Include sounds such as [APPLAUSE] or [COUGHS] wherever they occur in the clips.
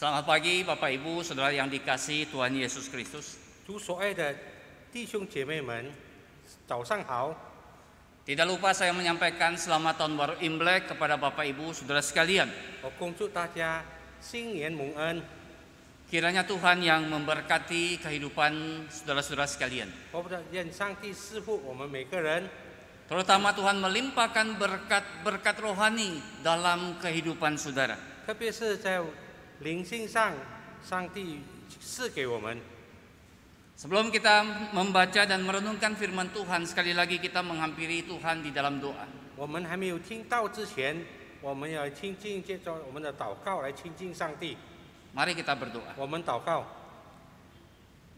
Selamat pagi Bapak Ibu, Saudara yang dikasih Tuhan Yesus Kristus. Tidak lupa saya menyampaikan selamat tahun baru Imlek kepada Bapak Ibu, Saudara sekalian. Kiranya Tuhan yang memberkati kehidupan saudara-saudara sekalian. Terutama Tuhan melimpahkan berkat-berkat rohani dalam kehidupan saudara. 特别是在灵性上上帝赐给我们。Sebelum kita membaca dan merenungkan firman Tuhan, sekali lagi kita menghampiri Tuhan di dalam doa. 我们还没有听到之前，我们要亲近借着我们的祷告来亲近上帝。Mari kita berdoa. 我们祷告。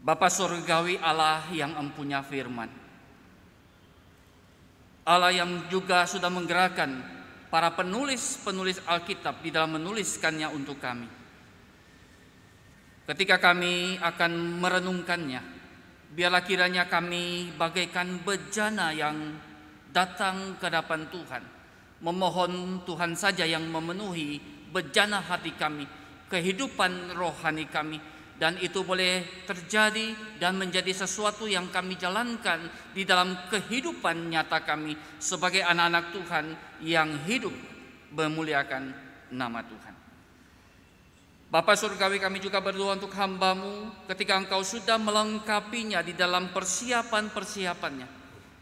Bapa surgawi Allah yang empunya firman. Allah yang juga sudah menggerakkan para penulis-penulis Alkitab di dalam menuliskannya untuk kami. Ketika kami akan merenungkannya, biarlah kiranya kami bagaikan bejana yang datang ke hadapan Tuhan, memohon Tuhan saja yang memenuhi bejana hati kami, kehidupan rohani kami, dan itu boleh terjadi dan menjadi sesuatu yang kami jalankan di dalam kehidupan nyata kami sebagai anak-anak Tuhan yang hidup memuliakan nama Tuhan. Bapa Surgawi kami juga berdoa untuk hambamu ketika engkau sudah melengkapinya di dalam persiapan-persiapannya.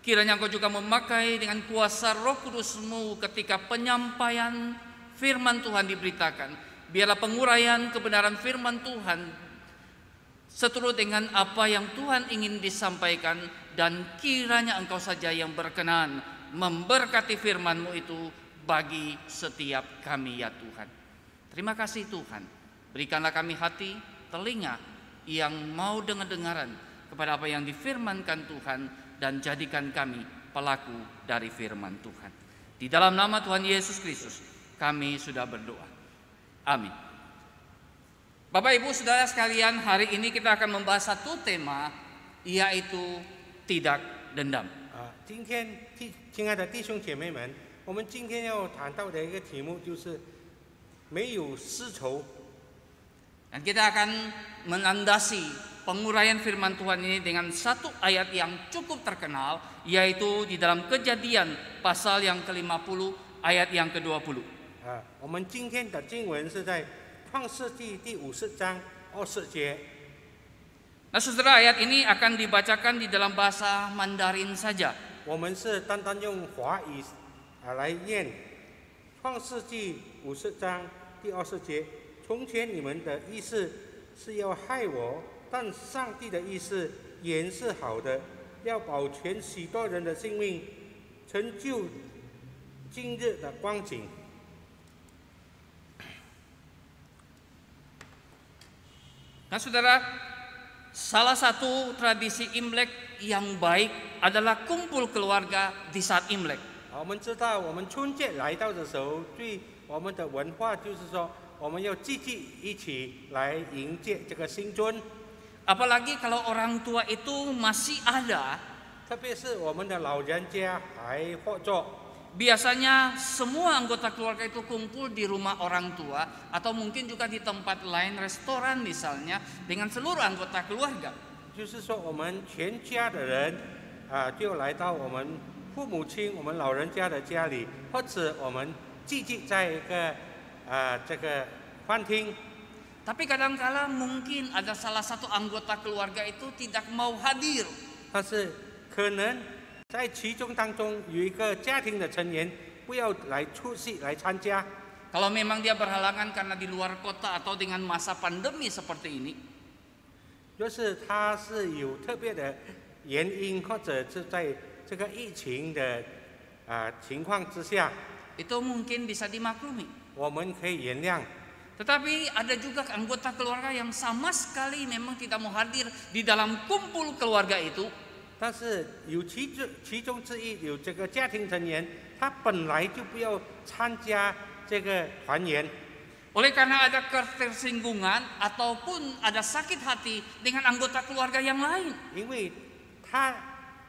Kiranya engkau juga memakai dengan kuasa roh kudusmu ketika penyampaian firman Tuhan diberitakan. Biarlah penguraian kebenaran firman Tuhan seturut dengan apa yang Tuhan ingin disampaikan dan kiranya engkau saja yang berkenan memberkati firmanmu itu bagi setiap kami ya Tuhan. Terima kasih Tuhan. Berikanlah kami hati, telinga yang mau dengar dengaran kepada apa yang difirmankan Tuhan dan jadikan kami pelaku dari firman Tuhan. Di dalam nama Tuhan Yesus Kristus kami sudah berdoa. Amin. Bapak Ibu Saudara sekalian, hari ini kita akan membahas satu tema yaitu tidak dendam. Uh, dan kita akan menandasi penguraian firman Tuhan ini dengan satu ayat yang cukup terkenal yaitu di dalam kejadian pasal yang ke-50 ayat yang ke-20. Nah, saudara ayat ini akan dibacakan di dalam bahasa Mandarin saja. Kita 从前你们的意思是要害我，但上帝的意思也是好的，要保全许多人的性命，成就今日的光景。Nasibara，salah satu tradisi Imlek yang baik adalah kumpul keluarga di saat Imlek。我们知道，我们春节来到的时候，最我们的文化就是说。Apalagi kalau orang tua itu masih ada，特别是我们的老人家还活着。Biasanya semua anggota keluarga itu kumpul di rumah orang tua atau mungkin juga di tempat lain restoran misalnya dengan seluruh anggota keluarga. 就是说我们全家的人啊，就来到我们父母亲、我们老人家的家里，或者我们聚集在一个。啊，这个餐厅。但是，可能在其中当中有一个家庭的成员不要来出席来参加。如果，是他是有特别的原因，或者是在这个疫情的啊情况之下，那可能就是可以理解。Tetapi ada juga anggota keluarga yang sama sekali memang tidak mau hadir di dalam kumpul keluarga itu. 但是有其中其中之一有这个家庭成员，他本来就不要参加这个团圆。Oleh karena ada ketersinggungan ataupun ada sakit hati dengan anggota keluarga yang lain. 因为他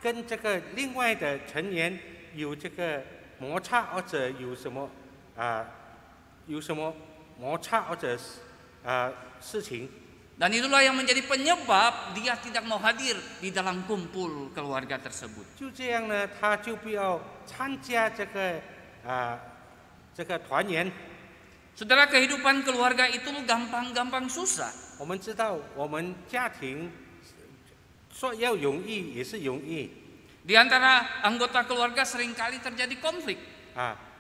跟这个另外的成员有这个摩擦或者有什么啊。呃有什么摩擦或者呃事情。Dan itulah yang menjadi penyebab dia tidak mau hadir di dalam kumpul keluarga tersebut. 就这样呢，他就不要参加这个啊、呃、这个团圆。Saudara kehidupan keluarga itu gampang-gampang susah. di antara anggota keluarga seringkali terjadi konflik. Ah,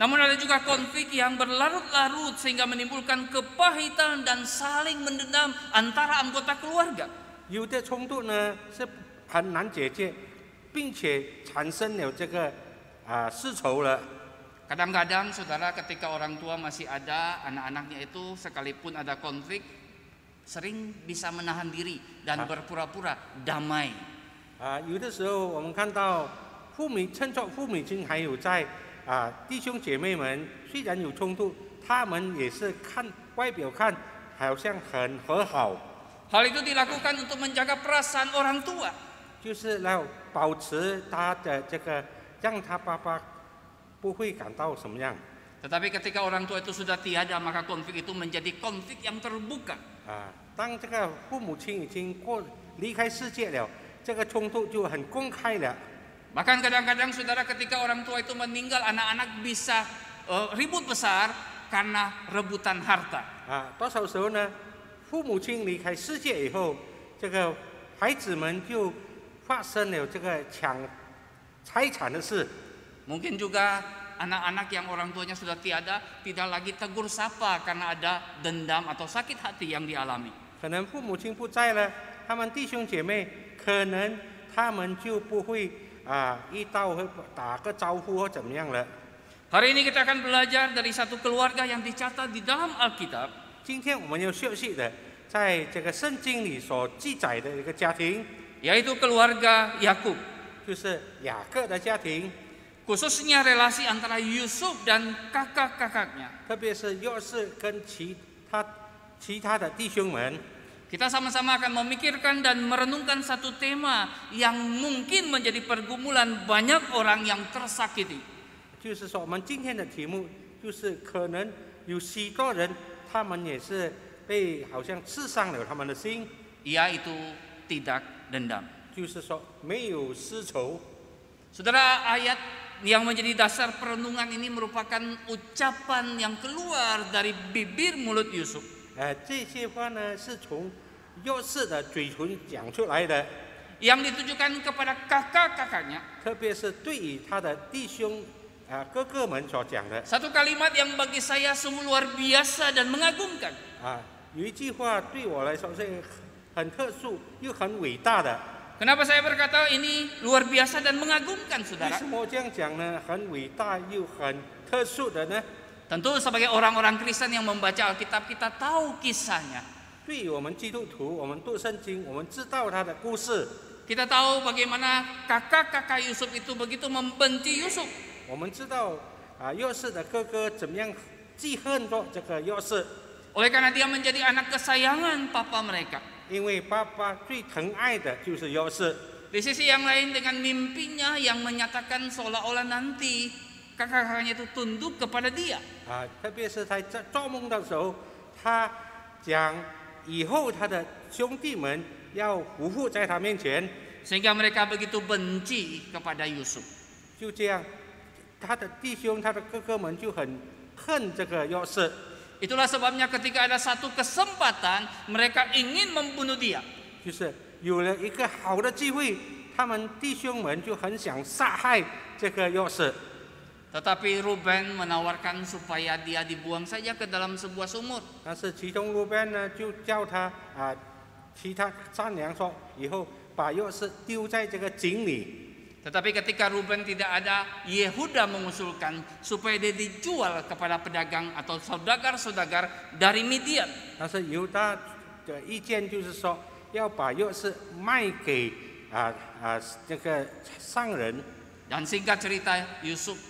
Namun ada juga konflik yang berlarut-larut sehingga menimbulkan kepahitan dan saling mendendam antara anggota keluarga. Kadang-kadang saudara ketika orang tua masih ada anak-anaknya itu sekalipun ada konflik sering bisa menahan diri dan berpura-pura damai. 啊，有的时候我们看到父母，趁着父母亲还有在啊，弟兄姐妹们，虽然有冲突，他们也是看外表看，好像很和好。好嘞，弟弟，老公干。为了保护老人的尊严，就是要保持他的这个，让他爸爸不会感到怎么样。但是，当老人的尊严受到伤害，那么冲突就会变得非常公开。当这个父母亲已经离开世界了，这个冲突就很公开了。Bahkan kadang-kadang saudara ketika orang tua itu meninggal anak-anak bisa uh, ribut besar karena rebutan harta. Ah, Mungkin juga anak-anak yang orang tuanya sudah tiada tidak lagi tegur sapa karena ada dendam atau sakit hati yang dialami. 可能父母亲不在了，他们弟兄姐妹可能他们就不会。Ah, Hari ini kita akan belajar dari satu keluarga yang dicatat di dalam Alkitab. keluarga Yakub, relasi antara Yusuf dan kakak-kakaknya. Kita sama-sama akan memikirkan dan merenungkan satu tema yang mungkin menjadi pergumulan banyak orang yang tersakiti. Yaitu tidak dendam. Saudara ayat yang menjadi dasar perenungan ini merupakan ucapan yang keluar dari bibir mulut Yusuf. 哎，这些话呢，是从弱势的嘴唇讲出来的，yang ditujukan kepada kakak-kakanya，特别是对于他的弟兄啊哥哥们所讲的。satu kalimat yang bagi saya semulur biasa dan mengagumkan，啊，有一句话对我来说是很特殊又很伟大的。kenapa saya berkata ini luar biasa dan mengagumkan，saudara？为什么这样讲呢？很伟大又很特殊的呢？Tentu sebagai orang-orang Kristen yang membaca Alkitab kita tahu kisahnya. Kita tahu bagaimana kakak-kakak Yusuf itu begitu membenci Yusuf. Oleh karena dia menjadi anak kesayangan papa mereka. Di sisi yang lain dengan mimpinya yang menyatakan seolah-olah nanti kakak-kakaknya itu tunduk kepada dia. Ah, mereka begitu benci kepada Yusuf. Itulah sebabnya ketika ada satu kesempatan mereka ingin membunuh dia. 就是有了一个好的机会，他们弟兄们就很想杀害这个约瑟。tetapi Ruben menawarkan supaya dia dibuang saja ke dalam sebuah sumur. Tetapi ketika Ruben tidak ada, Yehuda mengusulkan supaya dia dijual kepada pedagang atau saudagar-saudagar dari Midian. dan singkat cerita Yusuf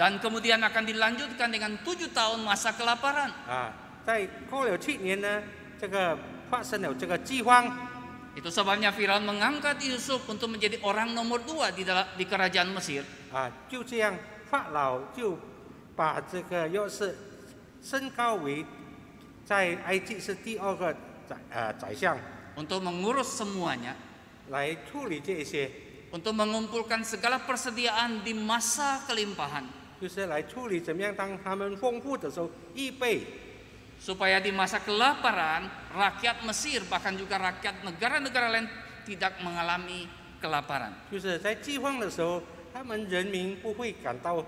dan kemudian akan dilanjutkan dengan tujuh tahun masa kelaparan. Ah, itu sebabnya Firaun mengangkat Yusuf untuk menjadi orang nomor dua di dalam di kerajaan Mesir. Ah, untuk mengurus semuanya. Untuk mengumpulkan segala persediaan di masa kelimpahan. Supaya di masa kelaparan rakyat Mesir bahkan juga rakyat negara-negara lain tidak mengalami kelaparan. 就是在饥荒的时候，他们人民不会感到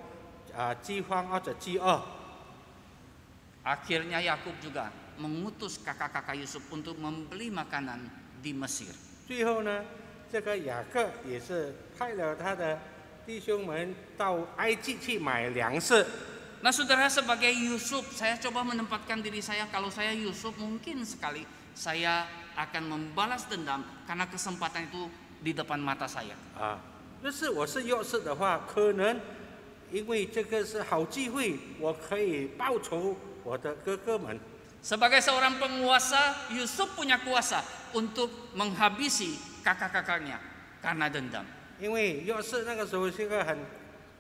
啊饥荒或者饥饿。Akhirnya Yakub juga mengutus kakak-kakak Yusuf untuk membeli makanan di Mesir. 最后呢，这个雅各也是派了他的弟兄们到埃及去买粮食。Nah saudara sebagai Yusuf, saya coba menempatkan diri saya kalau saya Yusuf mungkin sekali saya akan membalas dendam karena kesempatan itu di depan mata saya. Ah, seorang penguasa, Yusuf punya kuasa untuk menghabisi kakak-kakaknya karena dendam. 因为约瑟那个时候是个很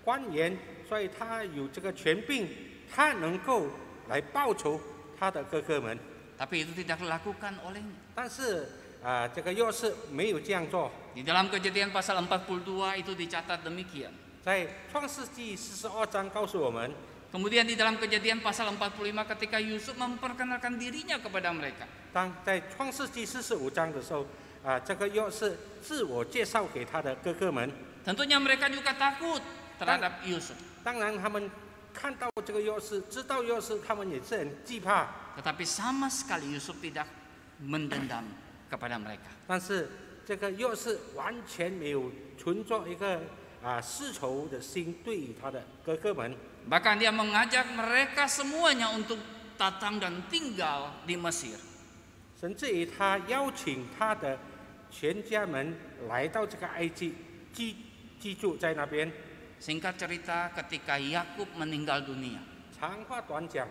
官员，所以他有这个权柄，他能够来报仇他的哥哥们。Tapi itu tidak dilakukan oleh. 但是，啊，这个约瑟没有这样做。Di dalam kejadian pasal e m d itu dicatat demikian. 在创世纪四十二章告诉我们。Kemudian di dalam kejadian pasal 45 ketika Yusuf memperkenalkan dirinya kepada mereka。当在创世纪四十五章的时候。啊，这个约是自我介绍给他的哥哥们。Tentunya mereka juga takut terhadap Yusuf。当然，他们看到这个约是，知道约是，他们也是很惧怕。Tetapi sama sekali Yusuf tidak mendendam kepada mereka。但是，这个约是完全没有存作一个啊，私仇的心对于他的哥哥们。Bahkan dia mengajak mereka semuanya untuk d a t a n g dan tinggal di Mesir。甚至于他邀请他的。全家门来到这个埃及，居居住在那边。Singkat cerita, ketika Yakub meninggal dunia. 长话短讲，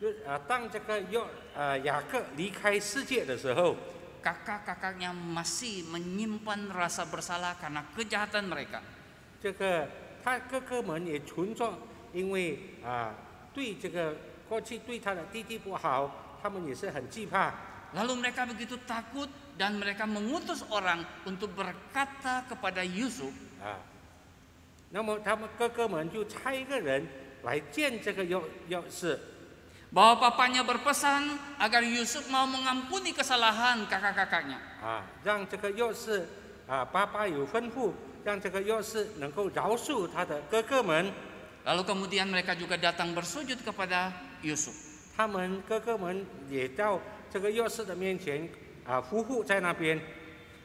就啊，当这个约呃雅各离开世界的时候。kakak-kakaknya masih menyimpan rasa bersalah karena kejahatan mereka. mereka begitu takut dan mereka mengutus orang untuk berkata kepada Yusuf. Ah. 那么他们哥哥们就差一个人来见这个要要是 bahwa papanya berpesan agar Yusuf mau mengampuni kesalahan kakak-kakaknya. Ah, yang Lalu kemudian mereka juga datang bersujud kepada Yusuf. 他们哥哥们也到这个约瑟的面前 afuhu ah, saya nabiin.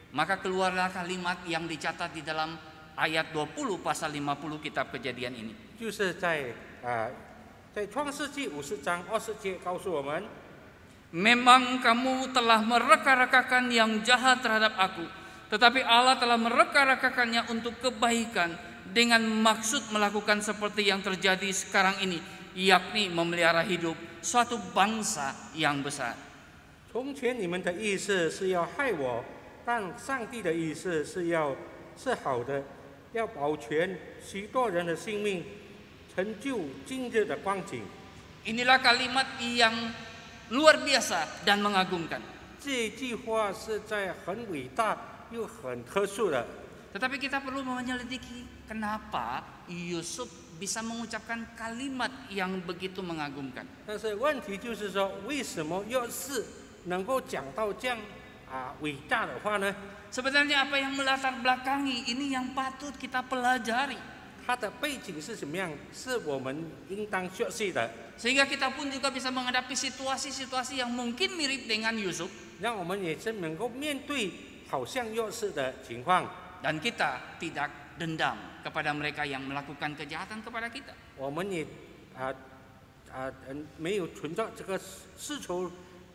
Maka keluarlah kalimat yang dicatat di dalam ayat 20 pasal 50 kitab kejadian ini. memang kamu telah mereka-rekakan yang jahat terhadap aku, tetapi Allah telah mereka-rekakannya untuk kebaikan dengan maksud melakukan seperti yang terjadi sekarang ini, yakni memelihara hidup suatu bangsa yang besar. 从前你们的意思是要害我，但上帝的意思是要是好的，要保全许多人的性命，成就今日的光景。Inilah kalimat yang luar biasa dan mengagumkan。这句话是在很伟大又很特殊的。Tetapi kita perlu m e n y a l a t i kenapa Yusuf bisa mengucapkan kalimat yang begitu mengagumkan。但是问题就是说，为什么约瑟 Sebenarnya apa yang melatar belakangi ini yang patut kita pelajari. kita pun juga bisa menghadapi situasi-situasi yang mungkin mirip dengan Yusuf. kita tidak dendam kepada mereka yang melakukan kejahatan kepada kita. 我们也啊啊没有存在这个世仇。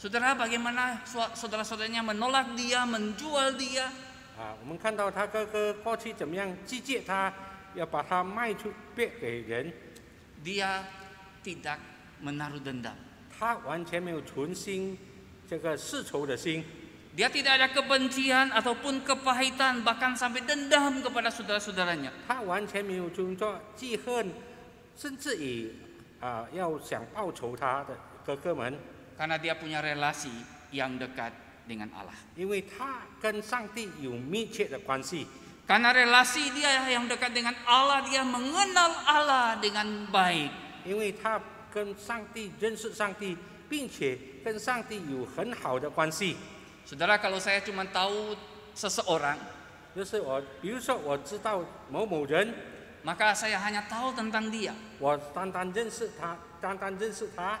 Saudara bagaimana saudara-saudaranya menolak dia, menjual dia? Ya dia tidak menaruh dendam. Dia tidak ada kebencian ataupun kepahitan bahkan sampai dendam kepada saudara-saudaranya. Dia karena dia punya relasi yang dekat dengan Allah. Karena relasi dia yang dekat dengan Allah, dia mengenal Allah dengan baik. Saudara, kalau saya cuma tahu seseorang, maka saya hanya tahu tentang dia. 我单单认识他，单单认识他。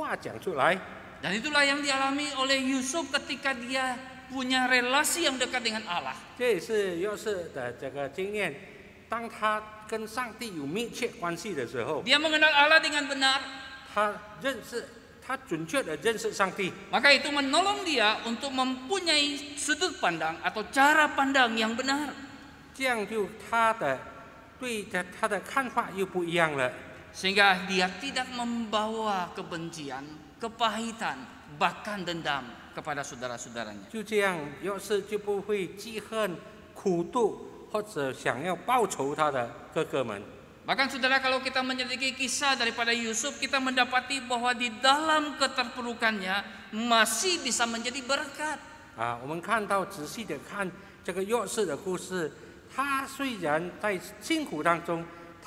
话讲出来。Dan itulah yang dialami oleh Yusuf ketika dia punya relasi yang dekat dengan Allah. 这也是约瑟的这个经验，当他跟上帝有密切关系的时候，Dia mengenal Allah dengan benar. itu menolong dia untuk mempunyai sudut pandang atau cara pandang yang benar. Sehingga dia tidak membawa kebencian, kepahitan, bahkan dendam kepada saudara-saudaranya. Bahkan saudara kalau kita menyelidiki kisah daripada Yusuf kita mendapati bahwa di dalam keterpurukannya masih bisa menjadi berkat. 啊，我们看到仔细的看这个约瑟的故事，他虽然在辛苦当中。Ah,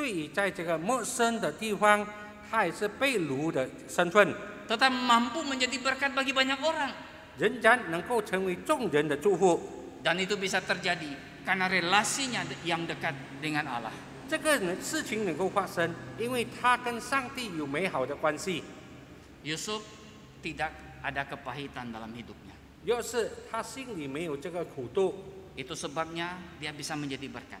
对于在这个陌生的地方，他也是被掳的身份。Tetap mampu menjadi berkat bagi banyak orang. 仍然能够成为众人的祝福。Dan itu bisa terjadi karena relasinya yang dekat dengan Allah. 这个事情能够发生，因为他跟上帝有美好的关系。Yusuf tidak ada kepahitan dalam hidupnya. Yusuf, dia 心里没有这个苦度。Itu sebabnya dia bisa menjadi berkat.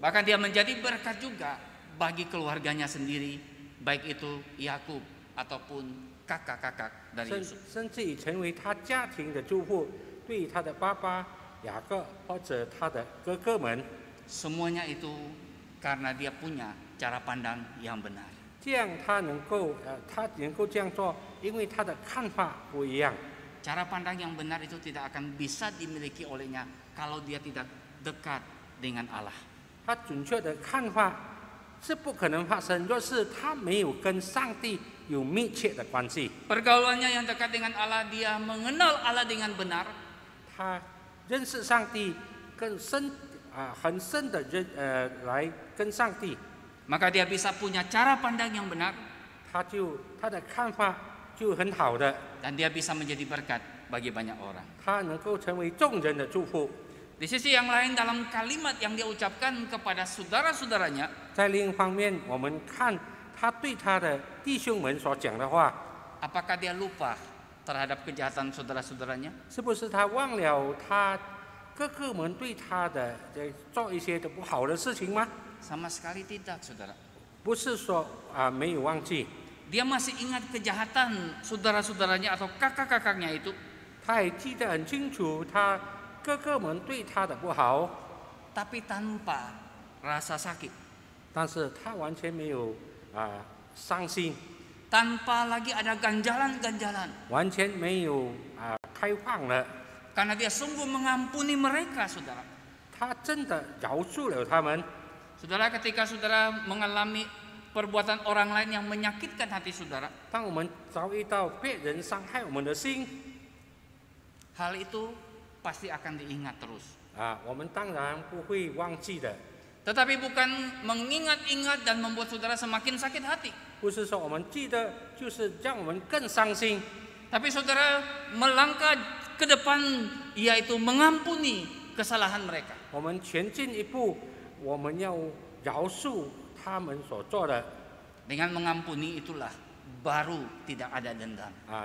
Bahkan dia menjadi berkat juga bagi keluarganya sendiri, baik itu Yakub ataupun kakak-kakak dari Yusuf. Semuanya itu karena dia punya cara pandang yang benar. Eh, cara pandang yang benar itu tidak akan bisa dimiliki olehnya kalau dia tidak dekat dengan Allah, Pergaulannya yang dekat dengan Allah, dia mengenal Allah dengan maka dia bisa punya cara pandang yang dan dia bisa menjadi berkat bagi banyak orang。他能够成为众人的祝福。di sisi yang lain dalam kalimat yang dia ucapkan kepada saudara-saudaranya，在另一方面，我们看他对他的弟兄们所讲的话，apakah dia lupa terhadap kejahatan saudara sama sekali tidak, saudara. dia masih ingat kejahatan saudara-saudaranya atau kakak-kakaknya itu. 哥哥们对他的不好，tapi tanpa rasa sakit，但是他完全没有啊伤心，tanpa lagi ada ganjalan-ganjalan，完全没有啊开放了，karena dia sungguh mengampuni mereka saudara，他真的饶恕了他们，saudara ketika saudara mengalami perbuatan orang lain yang menyakitkan hati saudara. Hal itu pasti akan diingat terus. Ah, Tetapi bukan mengingat-ingat dan membuat saudara semakin sakit hati. Tapi saudara melangkah ke depan yaitu mengampuni kesalahan mereka. Dengan mengampuni itulah baru tidak ada dendam. Ah,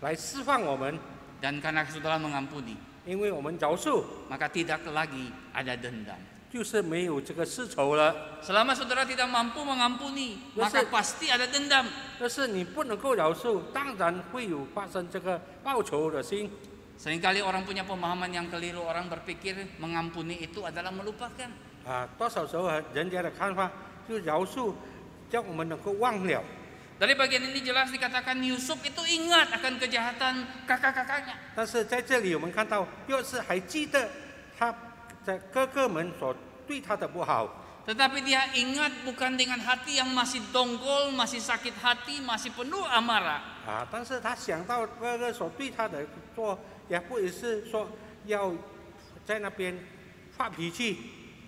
来释放我们。Dan karena Tuhan mengampuni, maka tidak lagi ada dendam. saudara tidak mampu mengampuni, maka pasti ada dendam. orang punya pemahaman yang keliru, orang berpikir mengampuni itu adalah melupakan. Dari bagian ini jelas dikatakan Yusuf itu ingat akan kejahatan kakak-kakaknya. Tetapi dia ingat bukan dengan hati yang masih dongkol, masih sakit hati, masih penuh amarah. Ah, dia yang kakak-kakaknya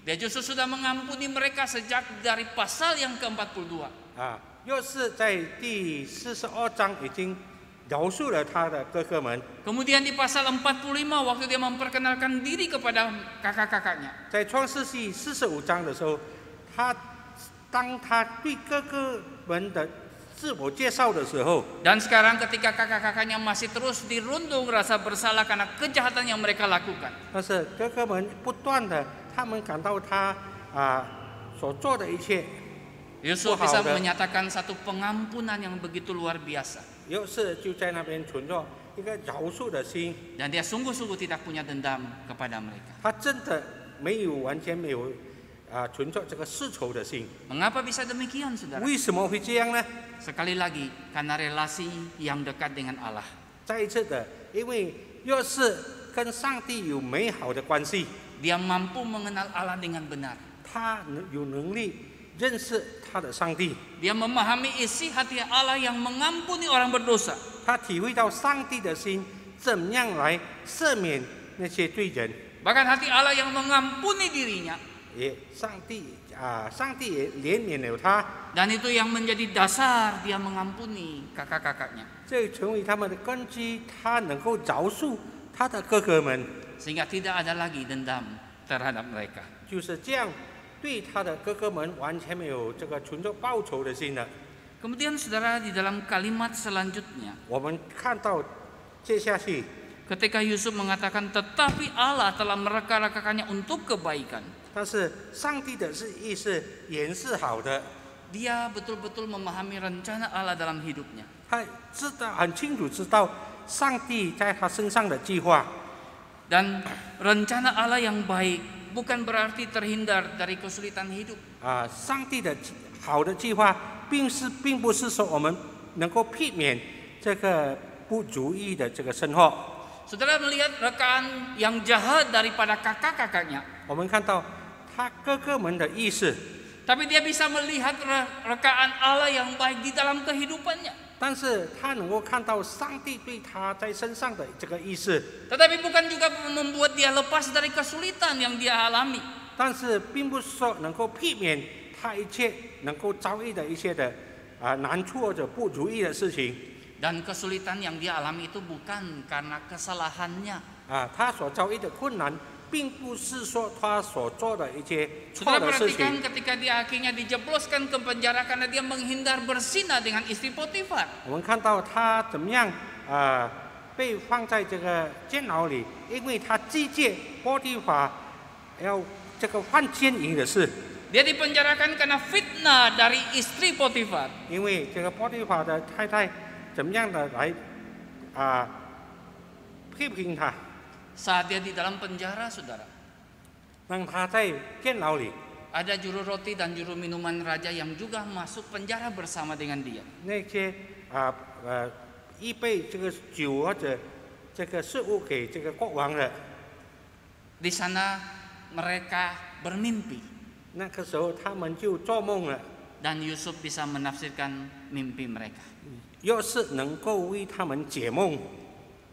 dia justru sudah mengampuni mereka sejak dari pasal yang ke-42. Ah, 又是在第四十二章已经饶恕了他的哥哥们。然后在第四十五章的时候，他当他对哥哥们的自我介绍的时候，但是哥哥们不断的，他们感到他啊所做的一切。Yusuf bisa menyatakan satu pengampunan yang begitu luar biasa. Dan dia sungguh-sungguh tidak punya dendam kepada mereka. Ah, Mengapa bisa demikian, saudara? Sekali lagi, karena relasi yang dekat dengan Allah. Eh, kan dia mampu mengenal Allah dengan benar. 他有能力认识 dia memahami isi hati Allah yang mengampuni orang berdosa. 他体会到上帝的心怎样来赦免那些罪人。Bahkan hati Allah yang mengampuni dirinya. itu yang menjadi dasar dia mengampuni kakak-kakaknya. tidak ada lagi dendam terhadap mereka. Kemudian saudara di dalam kalimat selanjutnya, ketika Yusuf mengatakan tetapi Allah telah mereka-rekakannya untuk kebaikan. Dia betul betul-betul memahami rencana Allah dalam hidupnya. Dan rencana Allah yang baik 啊，上帝的好的计划，并是并不是说我们能够避免这个不如意的这个生活。我们看到他哥哥们的意思。Tapi dia bisa melihat rekaan Allah yang baik di dalam kehidupannya. 但是他能够看到上帝对他在身上的这个意思。Tetapi bukan juga membuat dia lepas dari kesulitan yang dia alami. kesulitan yang dia alami itu bukan karena kesalahannya. Ah, 并不是说他所做的一些出格的事情。我们看到他怎么样啊？被放在这个监牢里，因为他拒绝波蒂法要这个犯奸淫的事。他被关押起来，因为波蒂法的太太怎么样的来啊批评他。Saat dia di dalam penjara, saudara. Ada juru roti dan juru minuman raja yang juga masuk penjara bersama dengan dia. Ah, ah, di sana mereka bermimpi. Dan Yusuf bisa menafsirkan mimpi mereka. 要是能够为他们解梦。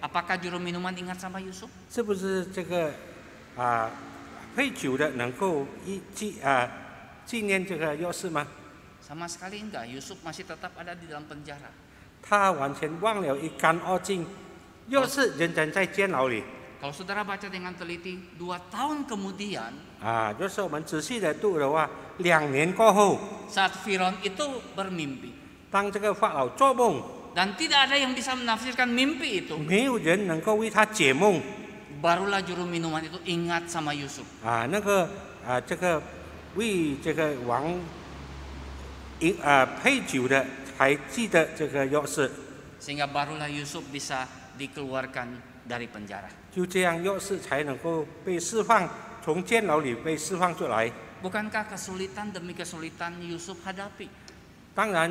Apakah juru minuman ingat sama Yusuf? sekali enggak. Yusuf masih tetap ada di dalam penjara. 他完全忘了一干二净，约瑟仍然在监牢里。Kalau saudara baca dengan teliti, dua tahun kemudian, ah, saat Firon itu bermimpi, dan tidak ada yang bisa menafsirkan mimpi itu. Barulah juru minuman itu ingat sama Yusuf. sehingga barulah Yusuf bisa dikeluarkan dari penjara. Bukankah kesulitan demi kesulitan Yusuf hadapi? 当然。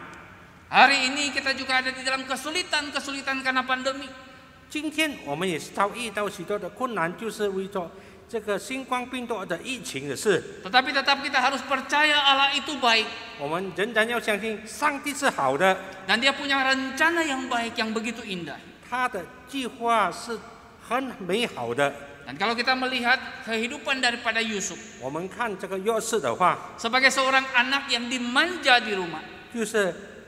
Hari ini kita juga ada di dalam kesulitan-kesulitan karena pandemi. 今天我们也是遭遇到许多的困难，就是为着这个新冠病毒的疫情的事。Tetapi oh, tetap kita harus percaya Allah itu baik. Oh, Dan dia punya rencana yang baik yang begitu indah. Dan kalau kita melihat kehidupan daripada Yusuf, oh, kan sebagai seorang anak yang dimanja di rumah,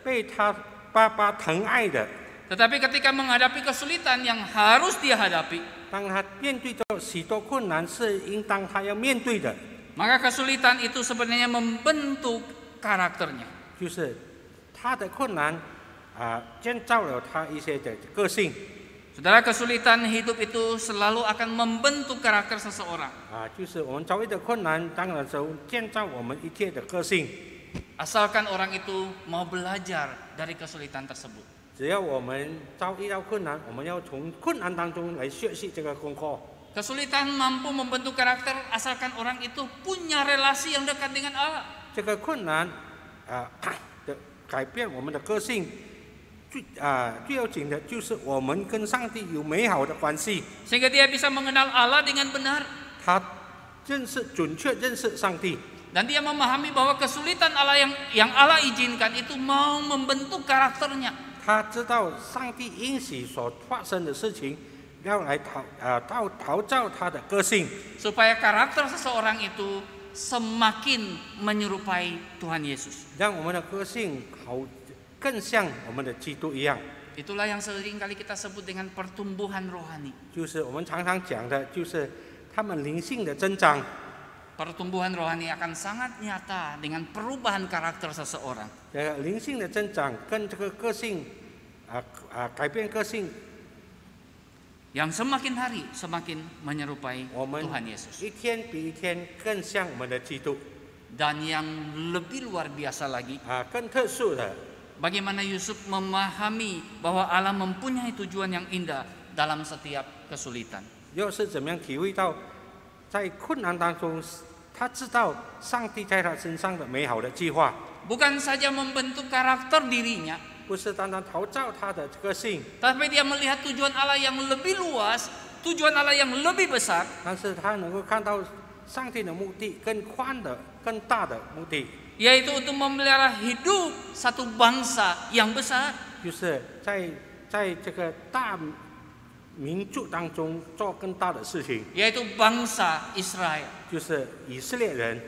被他爸爸疼爱的。Tetapi ketika menghadapi kesulitan yang harus dia hadapi, maka kesulitan itu sebenarnya membentuk karakternya. kesulitan hidup itu selalu akan membentuk karakter seseorang. Asalkan orang itu mau belajar dari kesulitan tersebut. Kesulitan mampu membentuk karakter asalkan orang itu punya relasi yang dekat dengan Allah. [COUGHS] Sehingga dia bisa mengenal Allah dengan benar. 他认识准确认识上帝。dan dia memahami bahwa kesulitan Allah yang yang Allah izinkan itu mau membentuk karakternya. Supaya karakter seseorang itu semakin menyerupai Tuhan Yesus. 让我们的个性好更像我们的基督一样。Itulah yang sering kali kita sebut dengan pertumbuhan rohani. Pertumbuhan rohani akan sangat nyata dengan perubahan karakter seseorang. Ya, kan ah, ah, yang semakin hari semakin menyerupai oh, Tuhan Yesus. Kan dan yang lebih luar biasa lagi, ah, kan bagaimana Yusuf memahami bahwa Allah mempunyai tujuan yang indah dalam setiap kesulitan. 又是怎么样体会到在困难当中 Bukan saja membentuk karakter dirinya, tapi dia melihat tujuan Allah yang lebih luas, tujuan Allah yang lebih besar. untuk memelihara hidup satu bangsa yang besar. Yaitu bangsa Israel，就是以色列人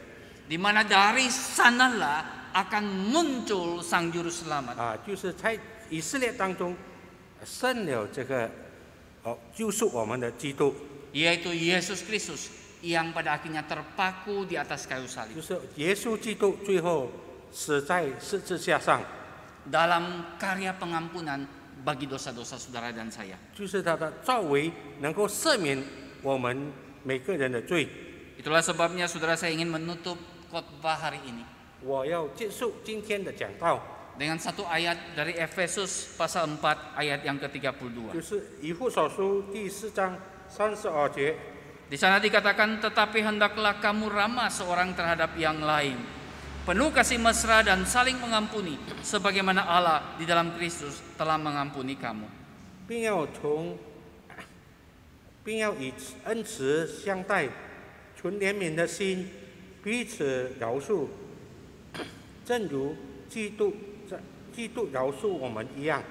，di mana dari sanalah akan muncul sang juru selamat 啊，就是在以色列当中生了这个哦救赎我们的基督，yaitu Yesus Kristus yang pada akhirnya terpaku di atas kayu salib，就是耶稣基督最后死在十字架上，dalam karya pengampunan bagi dosa-dosa saudara dan saya. Itulah sebabnya saudara saya ingin menutup khotbah hari ini. Dengan satu ayat dari Efesus pasal 4 ayat yang ke-32. Di sana dikatakan tetapi hendaklah kamu ramah seorang terhadap yang lain. 要同，并要以恩慈相待，存怜悯的心，彼此饶恕，正如基督在基督饶恕我们一样。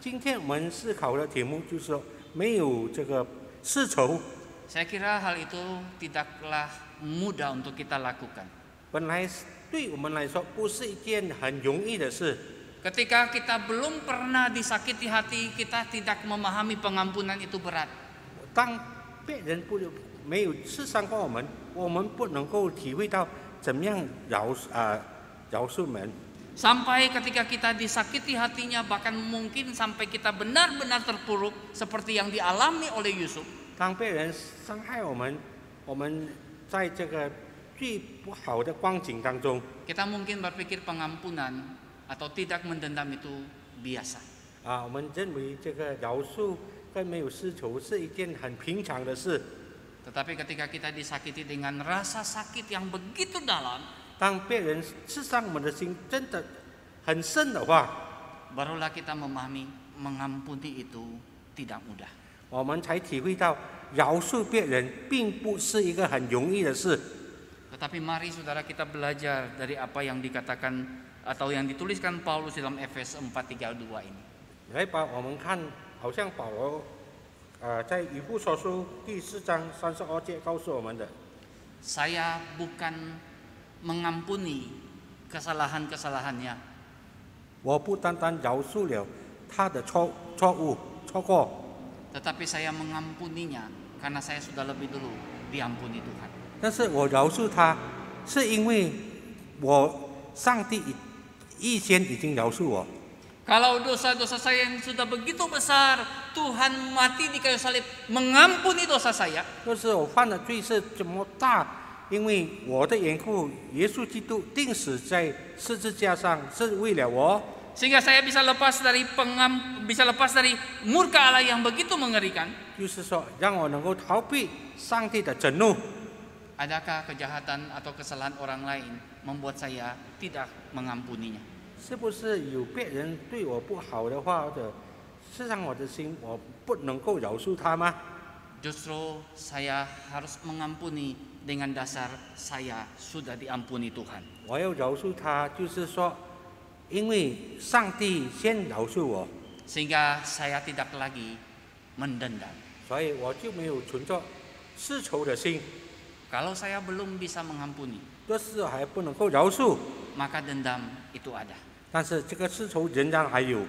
今天我们思考的题目就是没有这个世仇。Saya kira hal itu tidaklah mudah untuk kita lakukan. Ketika kita belum pernah disakiti hati, kita tidak memahami pengampunan itu berat. Sampai ketika kita disakiti hatinya, bahkan mungkin sampai kita benar-benar terpuruk seperti yang dialami oleh Yusuf. 当被人伤害我们，我们在这个最不好的光景当中，啊，我们认为这个饶恕再没有私仇是一件很平常的事。但是，当当我们被伤害的时候，当别人刺伤我们的心真的很深的话，才明白，原谅别人是不容易的。我们才体会到，饶恕别人并不是一个很容易的事。tetapi mari saudara kita belajar dari apa yang dikatakan atau yang dituliskan Paulus dalam Efesus e m p i g a d i b pak, kita lihat, s e p e r t i Paulus, eh, dalam surat ini, apa yang dia katakan? saya bukan mengampuni kesalahan kesalahannya. 但是我饶恕他，是因为我上帝预先已经饶恕我。如果罪是那么大，因为我的缘故，耶稣基督钉死在十字架上是为了我。sehingga saya bisa lepas dari pengam bisa lepas dari murka Allah yang begitu mengerikan. Adakah kejahatan atau kesalahan orang lain membuat saya tidak mengampuninya? Justru saya harus mengampuni dengan dasar saya sudah diampuni Tuhan. 我要饶恕他，就是说因为上帝先告诉我，Saya tidak lagi mendendam，所以我就没有存着私仇的心。Kalau saya belum bisa mengampuni，就是还不能够饶恕。Maka dendam itu ada。但是这个私仇仍然还有。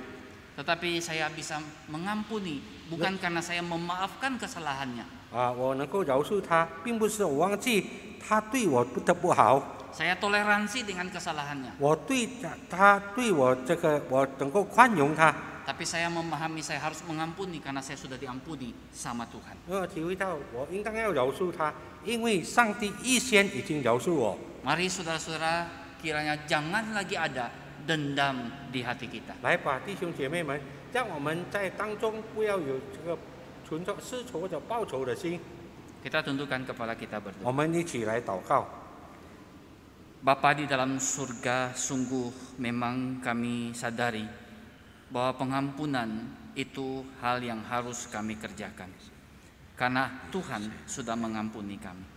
Tetapi saya bisa mengampuni，bukan 不是因为我要原谅他的错误。啊，我能够饶恕他，并不是我忘记他对我做的不好。saya toleransi dengan kesalahannya. tapi saya memahami saya harus mengampuni karena saya sudah diampuni sama Tuhan. Oh, e Mari saudara saudara-saudara kiranya jangan lagi ada dendam di hati kita. Kita tundukkan kepala kita berdoa. 我们一起来祷告。Bapak di dalam surga sungguh memang kami sadari bahwa pengampunan itu hal yang harus kami kerjakan. Karena Tuhan sudah mengampuni kami.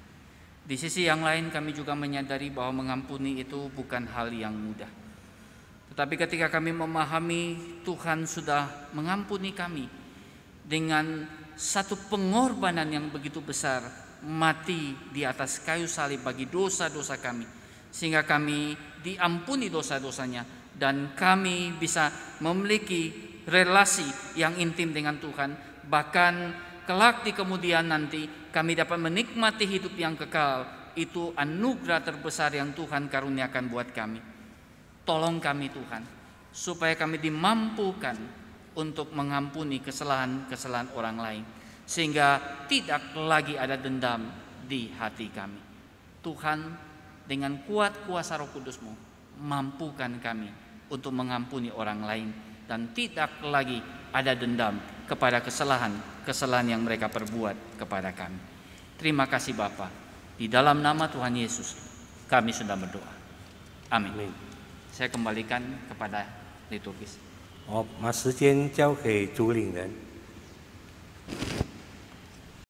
Di sisi yang lain kami juga menyadari bahwa mengampuni itu bukan hal yang mudah. Tetapi ketika kami memahami Tuhan sudah mengampuni kami dengan satu pengorbanan yang begitu besar mati di atas kayu salib bagi dosa-dosa kami sehingga kami diampuni dosa-dosanya dan kami bisa memiliki relasi yang intim dengan Tuhan bahkan kelak di kemudian nanti kami dapat menikmati hidup yang kekal itu anugerah terbesar yang Tuhan karuniakan buat kami tolong kami Tuhan supaya kami dimampukan untuk mengampuni kesalahan-kesalahan orang lain sehingga tidak lagi ada dendam di hati kami Tuhan dengan kuat kuasa Roh Kudusmu, mampukan kami untuk mengampuni orang lain dan tidak lagi ada dendam kepada kesalahan-kesalahan yang mereka perbuat kepada kami. Terima kasih Bapa. Di dalam nama Tuhan Yesus kami sudah berdoa. Amin. Amin. Saya kembalikan kepada liturgis.